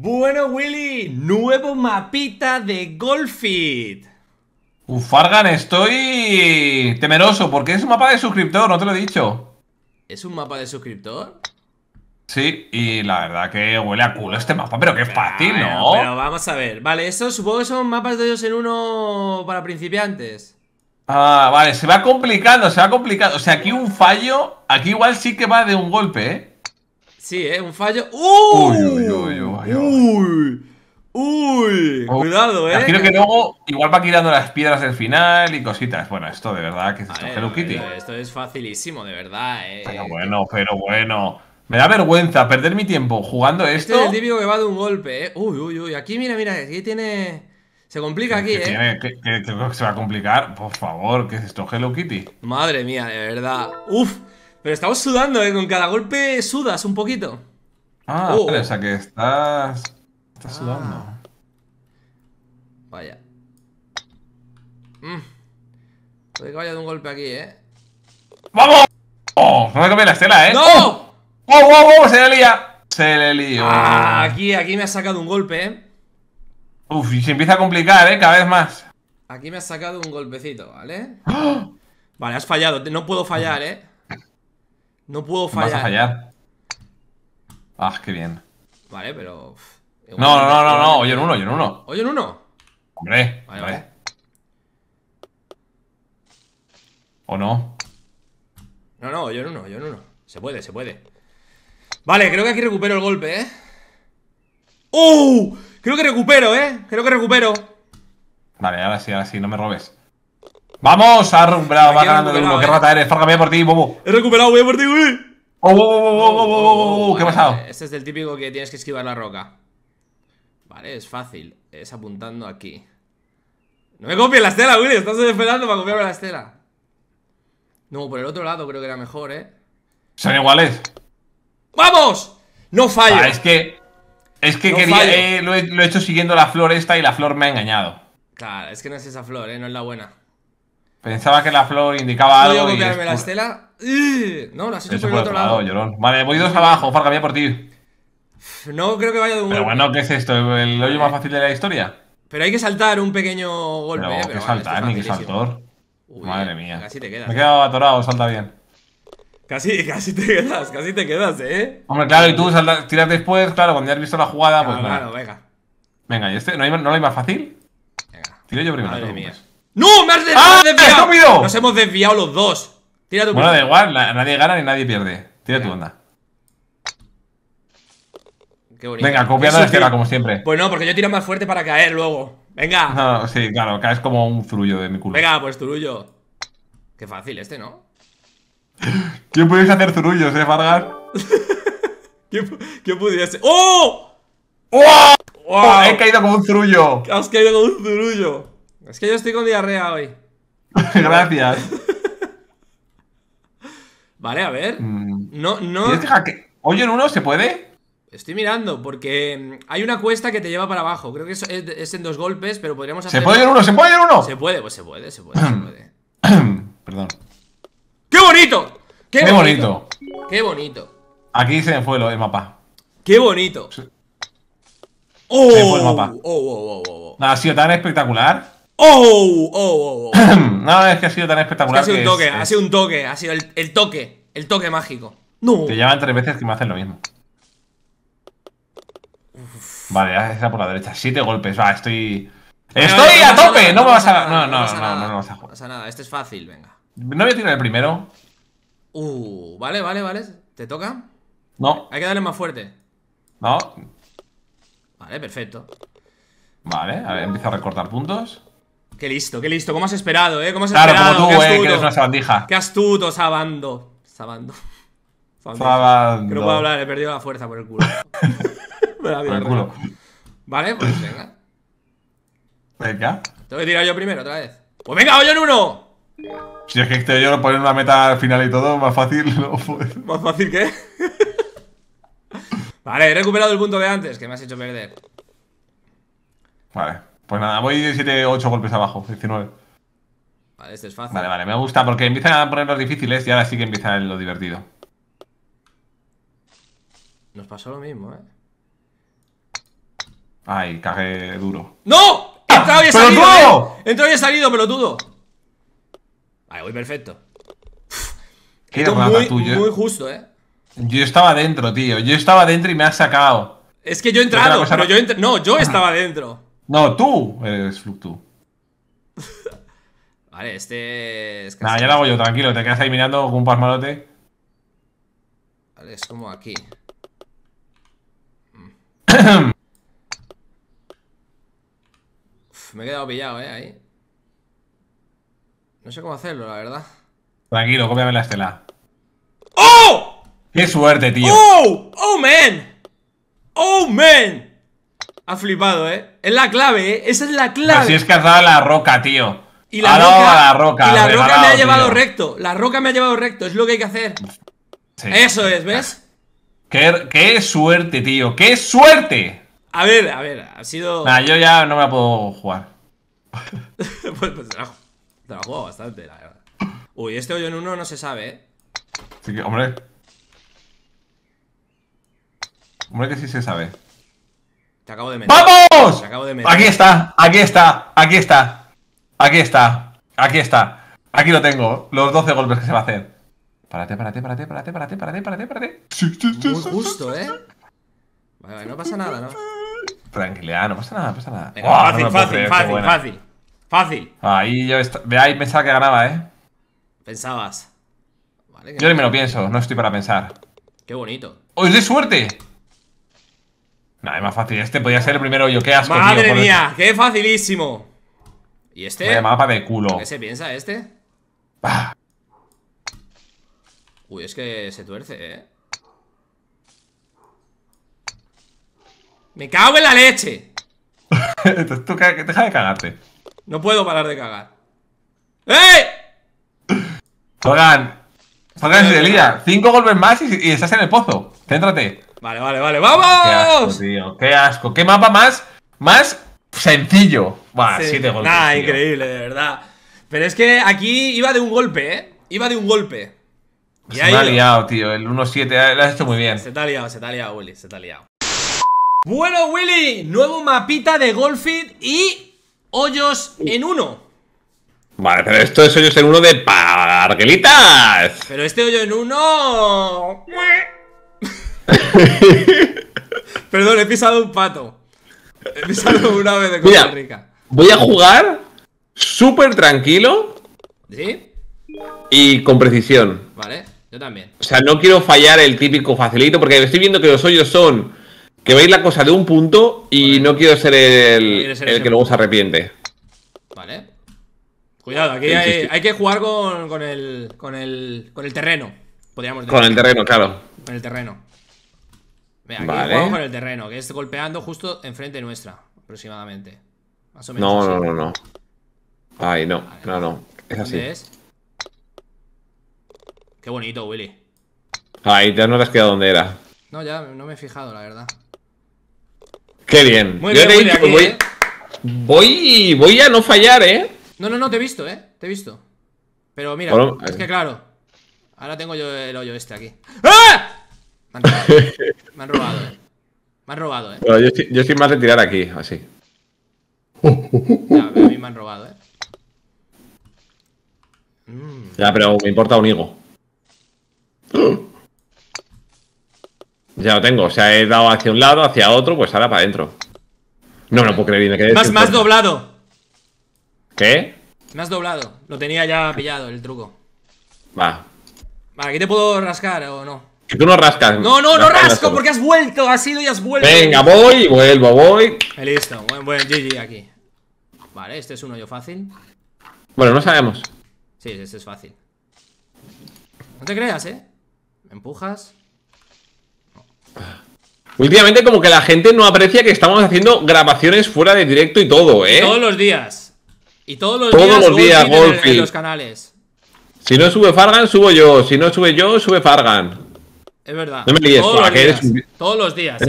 Bueno, Willy, nuevo mapita de Golfit. Uf, Fargan, estoy temeroso porque es un mapa de suscriptor, no te lo he dicho. ¿Es un mapa de suscriptor? Sí, y la verdad que huele a culo este mapa, pero qué fácil, ¿no? Pero vamos a ver. Vale, eso supongo que son mapas de ellos en uno para principiantes. Ah, vale, se va complicando, se va complicando. O sea, aquí un fallo, aquí igual sí que va de un golpe, ¿eh? Sí, es ¿eh? un fallo. ¡Uy! Uy, uy, uy. Oh, Cuidado, eh. Creo que luego igual va quitando las piedras del final y cositas. Bueno, esto de verdad que es esto, Hello Kitty. Eh, esto es facilísimo, de verdad, eh. Pero bueno, pero bueno. Me da vergüenza perder mi tiempo jugando este esto. es el típico que va de un golpe, eh. Uy, uy, uy. Aquí, mira, mira, aquí tiene. Se complica aquí, ¿eh? que se va a complicar. Por favor, ¿qué es esto? Hello Kitty. Madre mía, de verdad. Uf. Pero estamos sudando, ¿eh? Con cada golpe sudas un poquito. Ah, oh. o sea que estás... Estás sudando. Ah. Vaya. Puede que vaya de un golpe aquí, ¿eh? ¡Vamos! Oh, no me comí la estela, ¿eh? ¡No! ¡Oh, wow, oh, wow! ¡Se le lía! ¡Se le lío! Ah, aquí, aquí me ha sacado un golpe, ¿eh? Uf, y se empieza a complicar, ¿eh? Cada vez más. Aquí me ha sacado un golpecito, ¿vale? ¡Ah! Vale, has fallado. No puedo fallar, ¿eh? No puedo fallar. Vas a fallar. Ah, qué bien. Vale, pero. no, no, no, no, no. hoy en uno, oye en uno. oye en uno? Hombre. Vale, ¿O no? No, no, oye en uno, oye en uno. Se puede, se puede. Vale, creo que aquí recupero el golpe, ¿eh? ¡Oh! Creo que recupero, ¿eh? Creo que recupero. Vale, ahora sí, ahora sí, no me robes. ¡Vamos! Ha recuperado, va ganando de uno. ¡Qué rata eres! Farga, voy a por ti, bobo. He recuperado, voy a por ti, güey. ¡Oh, oh, oh, oh, oh, ¿Qué ha pasado? Este es del típico que tienes que esquivar la roca. Vale, es fácil. Es apuntando aquí. No me copies la estela, güey! Estás esperando para copiarme la estela. No, por el otro lado creo que era mejor, ¿eh? Son iguales. ¡Vamos! No falla. Ah, es que. Es que quería. lo, he, hecho siguiendo la flor esta y la flor me ha engañado. Claro, es que no es esa flor, ¿eh? No es la buena. Pensaba que la flor indicaba algo. Puedo copiarme la estela? No, la has hecho por el otro lado. Vale, voy dos abajo, Farca, voy a por ti. No creo que vaya de un Pero bueno, ¿qué es esto? ¿El hoyo más fácil de la historia? Pero hay que saltar un pequeño golpe. Pero, eh, que saltar, ni que saltor. Madre mía. Me he eh. quedado atorado, salta bien. Casi, casi te quedas, casi te quedas, ¿eh? Hombre, claro, y tú tiras después, claro, cuando ya has visto la jugada, claro, pues... Claro, venga. venga. ¿y este? ¿No, hay, ¿No lo hay más fácil? Venga. Tiro yo primero. Madre mía. ¡No! ¡Me has, desviado! ¡Ah, Estúpido. Nos hemos desviado los dos. Tira tu Bueno, da igual, nadie gana ni nadie pierde. Tira tu onda. Qué bonito. Venga, copiando la izquierda, como siempre. Pues no, porque yo tiro más fuerte para caer luego. Venga. No, sí, claro, caes como un zurullo de mi culo. Venga, pues zurullo. Qué fácil este, ¿no? ¿Quién pudiese hacer zurullos, eh, Vargas? ¿Quién, pudiese? ¡Oh! ¡Oh! ¡Oh! ¡He caído como un zurullo! ¡Has caído como un zurullo! Es que yo estoy con diarrea hoy. Gracias. vale, a ver. Mm. No, no. ¿Oye en uno se puede? Estoy mirando, porque mm, hay una cuesta que te lleva para abajo. Creo que es, en dos golpes, pero podríamos hacer. ¡Se puede en uno! ¡Se puede en uno! Se puede, pues se puede, se puede, se puede. Perdón. ¡Qué bonito! ¡Qué, bonito! ¡Qué bonito! Aquí se me fue el mapa. ¡Qué bonito! ¡Oh! el mapa. ¡Oh, oh, oh, oh! oh! ha sido tan espectacular. ¡Oh! ¡Oh! oh, oh. no, es que ha sido tan espectacular. ha sido un toque, ha sido un toque, ha sido el, toque, el toque mágico. ¡No! Te llevan tres veces que me hacen lo mismo. Vale, esa por la derecha. Siete golpes, va, estoy. ¡Estoy a tope! No me vas a. No, no, no, no, vas a jugar. nada, este es fácil, venga. No voy a tirar el primero. Uh, vale, vale, vale. ¿Te toca? No. Hay que darle más fuerte. No. Vale, perfecto. Vale, empieza a recortar puntos. Qué listo, qué listo. ¿Cómo has esperado, eh? ¿Cómo has claro, esperado? como tú, eh, que eres una sabandija. Qué astuto, sabando. Sabando. Sabando. Que no puedo hablar, he perdido la fuerza por el culo. por el culo. Vale, pues venga. Venga. Tengo que tirar yo primero, otra vez. ¡Pues venga, hoy en uno! Si es que este yo poner una meta al final y todo, más fácil. ¿Más fácil qué? vale, he recuperado el punto de antes, que me has hecho perder. Vale. Pues nada, voy 17, 8 golpes abajo, 19. Vale, este es fácil. Vale, vale, me gusta porque empiezan a poner los difíciles y ahora sí que empieza lo divertido. Nos pasó lo mismo, ¿eh? Ay, cagué duro. ¡No! He ¡Ah! entrado y he salido. ¡Pelotudo! ¿eh? He entrado y he salido, pelotudo. Vale, voy perfecto. Qué Esto muy, tuyo. ¿eh? muy justo, ¿eh? Yo estaba dentro, tío. Yo estaba dentro y me has sacado. Es que yo he entrado, pero yo he No, yo estaba dentro. No, tú eres Fluctu. vale, este es Nah, ya lo hago yo, tranquilo. Te quedas ahí mirando con un pasmalote. Vale, es como aquí. me he quedado pillado, eh, ahí. No sé cómo hacerlo, la verdad. Tranquilo, cópiame la estela. ¡Oh! ¡Qué suerte, tío! ¡Oh! ¡Oh, man! ¡Oh, man! Ha flipado, ¿eh? Es la clave, ¿eh? Esa es la clave. Así es que ha dado la roca, tío. Y la, roca, la roca, la roca me ha llevado recto. La roca me ha llevado recto, es lo que hay que hacer. Eso es, ¿ves? Qué, suerte, tío. ¡Qué suerte! A ver, a ver, ha sido. Nah, yo ya no me la puedo jugar. pues, te, pues, la, bastante, la verdad. Uy, este hoyo en uno no se sabe, ¿eh? Sí, hombre. Hombre, que sí se sabe. Te acabo de meter. ¡Vamos! Aquí está, aquí está, aquí está. Aquí está, aquí está. Aquí lo tengo, los 12 golpes que se va a hacer. Párate, párate, párate, párate, párate, párate, párate, párate. Muy justo, ¿eh? Vale, no pasa nada, ¿no? Tranquilidad, no pasa nada, no pasa nada. fácil, fácil, fácil, fácil, fácil. Ahí yo ahí pensaba que ganaba, ¿eh? Pensabas. Vale, yo ni me lo pienso, no estoy para pensar. Qué bonito. ¡Oh, es de suerte! Nada, es más fácil. Este podría ser el primero yo. ¡Qué ¡Madre mía! ¡Qué facilísimo! ¿Y este? Vaya mapa de culo. ¿Qué se piensa este? Uy, es que se tuerce, ¿eh? ¡Me cago en la leche! Tú deja de cagarte. No puedo parar de cagar. ¡Eh! Togan, Togan se te eh, eh. Cinco golpes más y estás en el pozo. Céntrate. Vale, vale, vale. ¡Vamos! Qué asco, tío. Qué asco. ¿Qué mapa más? Más sencillo. Buah, sí. siete golpes. Nah, increíble, de verdad. Pero es que aquí iba de un golpe, ¿eh? Iba de un golpe. se me ha liado, tío. El 1-7 lo has hecho muy bien. Se te ha liado, se te ha liado, Willy. Se te ha liado. Bueno, Willy, nuevo mapita de Golfit y hoyos en uno. Vale, pero esto es hoyos en uno de parguelitas. Pero este hoyo en uno... Perdón, he pisado un pato. He pisado una vez de Costa Rica. Voy a jugar súper tranquilo. Y con precisión. Vale, yo también. O sea, no quiero fallar el típico facilito, porque estoy viendo que los hoyos son que veis la cosa de un punto y no quiero ser el, que luego se arrepiente. Vale. Cuidado, aquí hay, que jugar con, con, el, con, el, con el terreno, podríamos Con el terreno, claro. Con el terreno. Mira, vale. con el terreno, que es golpeando justo enfrente nuestra, aproximadamente. Más o menos. No, no, no, no. Ay, no, no, no. Es así. Es? Qué bonito, Willy. Ay, ya no te has quedado donde era. No, ya no me he fijado, la verdad. Qué bien. ¿eh? voy, voy, a no fallar, ¿eh? No, no, no, te he visto, ¿eh? Te he visto. Pero mira, es que eh. claro. Ahora tengo yo el hoyo este aquí. ¡Ah! Me han robado. eh. Me han robado, eh. yo, estoy, más de tirar aquí, así. Ya, pero a mí me han robado, eh. Mm. Ya, pero me importa un higo. Ya lo tengo, o sea, he dado hacia un lado, hacia otro, pues ahora para adentro. No no puedo creer me Más, doblado. ¿Qué? Me has doblado. Lo tenía ya pillado el truco. Va. Vale, ¿aquí te puedo rascar o no? Que tú no rascas. No, no, no rasco porque has vuelto, has ido y has vuelto. Venga, voy, vuelvo, voy. Eh, listo, buen, buen GG aquí. Vale, este es uno yo fácil. Bueno, no sabemos. Sí, este es fácil. No te creas, ¿eh? ¿Me empujas. Últimamente como que la gente no aprecia que estamos haciendo grabaciones fuera de directo y todo, ¿eh? todos los días. Y todos los todos días, los días los canales. Si no sube Fargan, subo yo. Si no sube yo, sube Fargan. Es verdad. No me líes, todos, los días, eres, todos los días, ¿eh?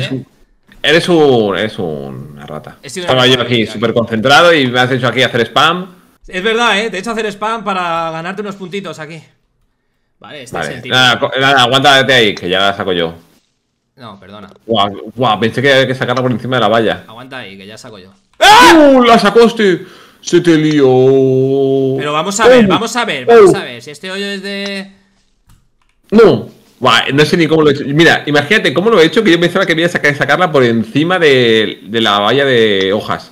Eres un. Eres una rata. Estaba yo aquí súper concentrado y me has hecho aquí hacer spam. Es verdad, ¿eh? Te he hecho hacer spam para ganarte unos puntitos aquí. Vale, está vale. sentido. Nada, aguántate ahí, que ya la saco yo. No, perdona. Guau, guau, pensé que había que sacarla por encima de la valla. Aguanta ahí, que ya saco yo. ¡Ah! ¡Ah! ¡Uh, ¡La sacaste! Se te lió. Pero vamos a ver, oh. vamos a ver, vamos a ver. Si este hoyo es de. No no sé ni cómo lo he hecho. Mira, imagínate cómo lo he hecho que yo pensaba que había sacarla por encima de, la valla de hojas.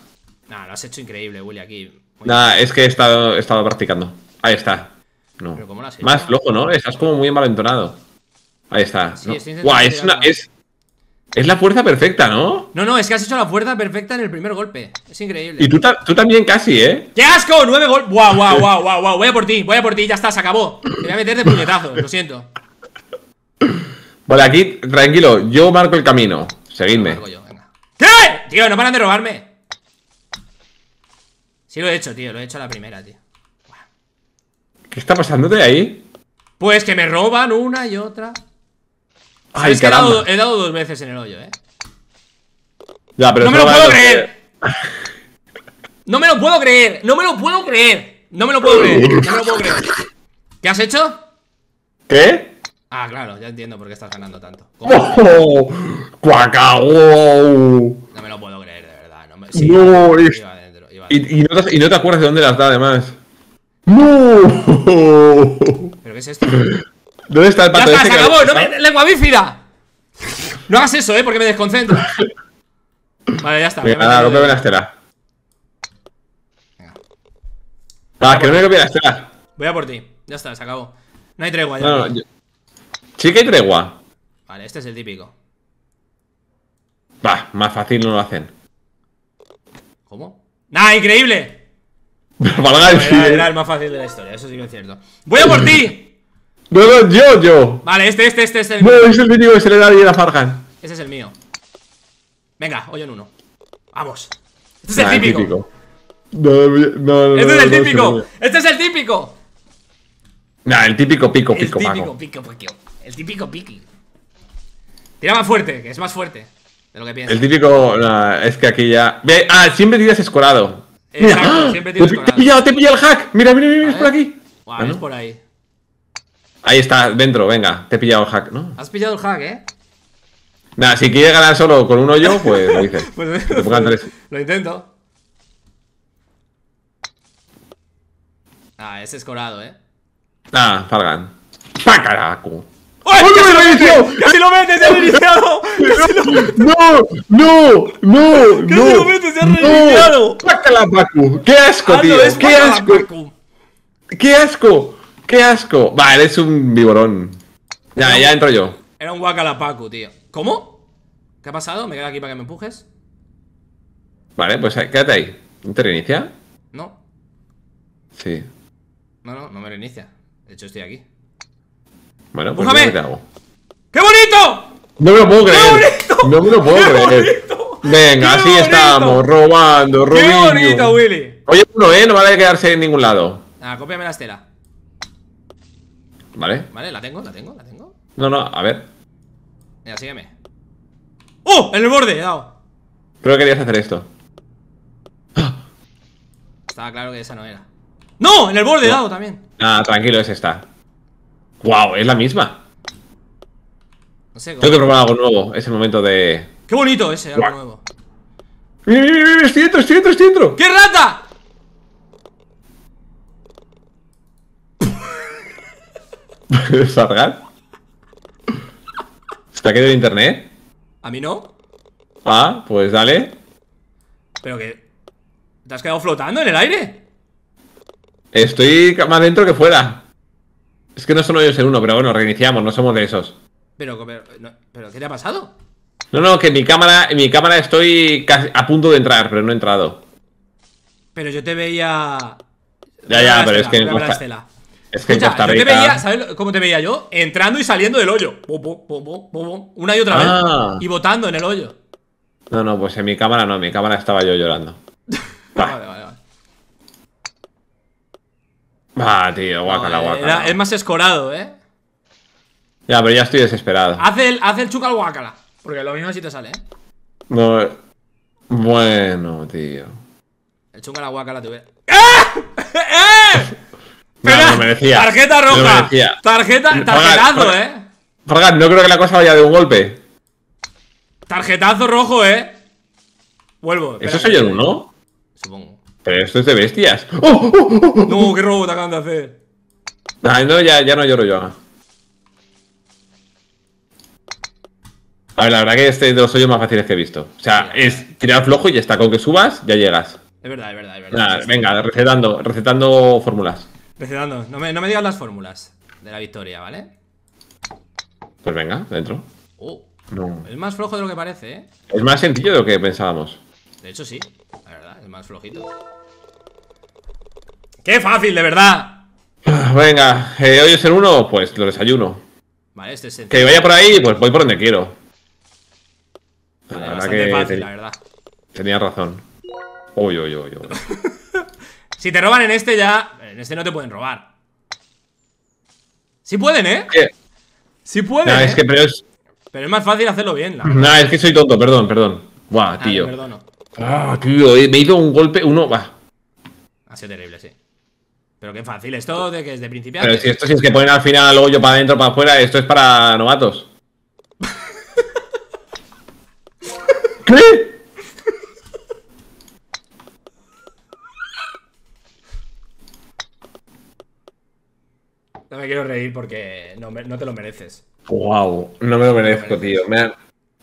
Nah, lo has hecho increíble, Willy, aquí. Nah, es que he estado, practicando. Ahí está. No. Más loco, ¿no? Estás como muy envalentonado. Ahí está. es, es, la fuerza perfecta, ¿no? No, no, es que has hecho la fuerza perfecta en el primer golpe. Es increíble. Y tú, también casi, ¿eh? ¡Qué asco! Nueve golpes. Guau, guau, guau, guau, Voy a por ti, voy a por ti, ya está, se acabó. Te voy a meter de puñetazo. lo siento. Vale, aquí, tranquilo, yo marco el camino. Seguidme. Tío, no paran de robarme. Sí lo he hecho, tío, lo he hecho a la primera, tío. ¿Qué está pasándote ahí? Pues que me roban una y otra. Ay, he he dado, dos veces en el hoyo, eh. no me lo puedo creer. No me lo puedo creer, no me lo puedo creer. No me lo puedo creer, no me lo puedo creer. ¿Qué has hecho? ¿Qué? Ah, claro, ya entiendo por qué estás ganando tanto. ¡Oh! ¡Cuacao! No me lo puedo creer, de verdad. No, Y, no te, acuerdas de dónde las da, además. ¡No! ¿Pero qué es esto? ¿Dónde está el pato? ¡Ya este se acabó! ¡No ¡Lengua bífida! No hagas eso, ¿eh? Porque me desconcentro. Vale, ya está. Venga, nada, rompeme la estela. Venga. Va, que no me copie la estela. Voy a por ti. Ya está, se acabó. No hay tregua ya. Sí que tregua. Vale, este es el típico. Va, más fácil no lo hacen. ¿Cómo? ¡Nah, increíble! Valga no, ¿eh? era, el más fácil de la historia, eso sí que es cierto. ¡Voy a por ti! No, no, yo, yo. Vale, este, este, este es el mío. No, es el típico que se le da a Farhan. Ese es el mío. Venga, hoy en uno. Vamos. Este es el típico. No, no, no, este es el típico. Este es el típico. Nah, el típico pico, pico, El típico pico, pico. El típico piqui. Tira más fuerte, que es más fuerte de lo que piensas. El típico. es que aquí ya. ah, siempre tiras escorado. Exacto, ¡Ah! siempre Te he pillado, te he pillado el hack. Mira, mira, mira, es por aquí. Guau, es por ahí. Ahí está, dentro, venga. Te he pillado el hack, ¿no? Has pillado el hack, ¿eh? Nah, si quieres ganar solo con un hoyo, pues lo dices. pues, Lo intento. Ah, es escorado, ¿eh? Ah, Fargan. ¡Pacaraco! ¡Ay, ¡Oh, ¡Casi, lo metes! ¡Casi lo metes! ¡Se ha reiniciado! ¡No! ¡No! ¡No! ¡Casi no, lo metes! ¡Se ha reiniciado! ¡Pácala, ¡Qué asco, ah, tío! ¡Qué asco! ¡Qué asco! ¡Qué asco! Va, eres un biborón. Ya, ya entro yo. Era un guacalapacu, tío. ¿Cómo? ¿Qué ha pasado? ¿Me quedo aquí para que me empujes? Vale, pues eh, quédate ahí. ¿No te reinicia? No. Sí. No, no, no me reinicia. De hecho, estoy aquí. Bueno, pues ¡Bújame! te hago. ¡Qué bonito! No me lo puedo creer. ¡Qué bonito! No me lo puedo creer. Venga, así estamos, robando, robando. ¡Qué bonito, Willy! Oye, uno, ¿eh? No vale quedarse en ningún lado. Ah, cópiame la estela. Vale. Vale, la tengo, la tengo, la tengo. No, no, a ver. Mira, sígueme. ¡Oh! En el borde, he dado. Creo que querías hacer esto. Estaba claro que esa no era. ¡No! En el borde dado también. Ah, tranquilo, es esta. ¡Guau! Es la misma. No sé, Tengo que probar algo nuevo. Es el momento de. ¡Qué bonito ese! Algo nuevo. ¡Mira, mira, mira! ¡Estoy dentro, estoy dentro, estoy dentro! ¡Qué rata! ¿Sargar? ¿Se te ha quedado el internet? ¿A mí no? Ah, pues dale. ¿Pero qué. ¿Te has quedado flotando en el aire? Estoy más dentro que fuera. Es que no son ellos el uno, pero bueno, reiniciamos, no somos de esos. Pero, ¿qué te ha pasado? No, no, que en mi cámara, en mi cámara estoy a punto de entrar, pero no he entrado. Pero yo te veía. Ya, ya, pero es que es que en Costa Te veía, ¿Sabes cómo te veía yo? Entrando y saliendo del hoyo. una y otra vez. Ah. Y votando en el hoyo. No, no, pues en mi cámara no, en mi cámara estaba yo llorando. vale, vale. Ah, tío, guacala, eh, guacala. es más escorado, ¿eh? Ya, pero ya estoy desesperado. Haz el, haz el chuca al guacala. Porque lo mismo si te sale, ¿eh? Bueno, tío. El chuca al guacala te ¡Eh! ¡Eh! merecía. Tarjeta roja. Tarjeta, tarjetazo, eh. Jorgan, no creo que la cosa vaya de un golpe. Tarjetazo rojo, eh. Vuelvo. ¿Eso soy el uno? Supongo. Pero esto es de bestias. ¡Oh, oh, oh, oh! no, qué robo te acaban de hacer. Ah, no, ya, ya no lloro yo. A ver, la verdad que este de los hoyos más fáciles que he visto. O sea, es tirar flojo y ya está. Con que subas, ya llegas. Es verdad, es verdad, es verdad. venga, recetando, recetando fórmulas. Recetando. No me, no me digas las fórmulas de la victoria, ¿vale? Pues venga, dentro. Oh. No. Es más flojo de lo que parece, ¿eh? Es más sencillo de lo que pensábamos. De hecho, sí, la verdad, es más flojito. ¡Qué fácil, de verdad! Venga, eh, hoy es el 1, pues lo desayuno. Vale, este es el... Que vaya por ahí, pues voy por donde quiero. Vale, la que fácil, la verdad. Tenía razón. Uy, uy, uy, uy. si te roban en este ya... En este no te pueden robar. Sí pueden, ¿eh? ¿Qué? Sí pueden, es ¿eh? que pero es... Pero es más fácil hacerlo bien, No, Nah, es que soy tonto, perdón, perdón. Buah, ah, tío. Ah, me tío, me hizo un golpe... Uno... va. Ha sido terrible, sí. Pero qué fácil, esto de que es de Pero si esto si es que ponen al final luego yo para adentro, para afuera, esto es para novatos. ¿Qué? No me quiero reír porque no, no te lo mereces. Wow, no me lo merezco, tío. Me ha...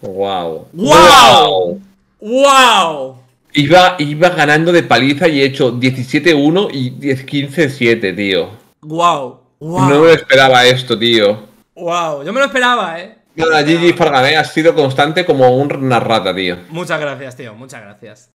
Wow. Wow. Wow. wow. Iba, ganando de paliza y he hecho 17-1 y 10 15-7, tío. Wow, wow. No me lo esperaba esto, tío. Wow, yo me lo esperaba, eh. Nada, Gigi Fargané ha sido constante como una rata, tío. Muchas gracias, tío, muchas gracias.